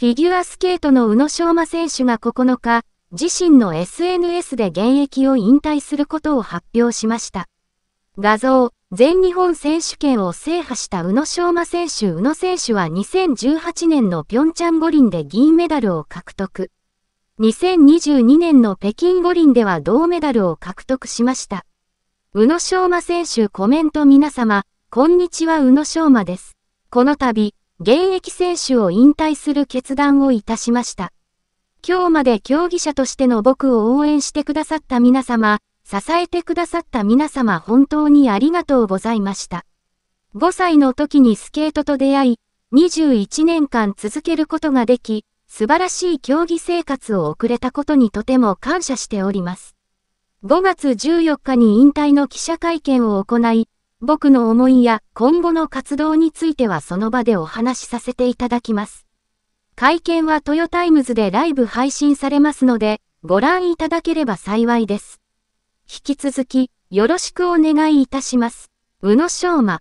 フィギュアスケートの宇野昌磨選手が9日、自身の SNS で現役を引退することを発表しました。画像、全日本選手権を制覇した宇野昌磨選手宇野選手は2018年の平昌五輪で銀メダルを獲得。2022年の北京五輪では銅メダルを獲得しました。宇野昌磨選手コメント皆様、こんにちは宇野昌磨です。この度、現役選手を引退する決断をいたしました。今日まで競技者としての僕を応援してくださった皆様、支えてくださった皆様本当にありがとうございました。5歳の時にスケートと出会い、21年間続けることができ、素晴らしい競技生活を送れたことにとても感謝しております。5月14日に引退の記者会見を行い、僕の思いや今後の活動についてはその場でお話しさせていただきます。会見はトヨタイムズでライブ配信されますので、ご覧いただければ幸いです。引き続き、よろしくお願いいたします。宇野昌磨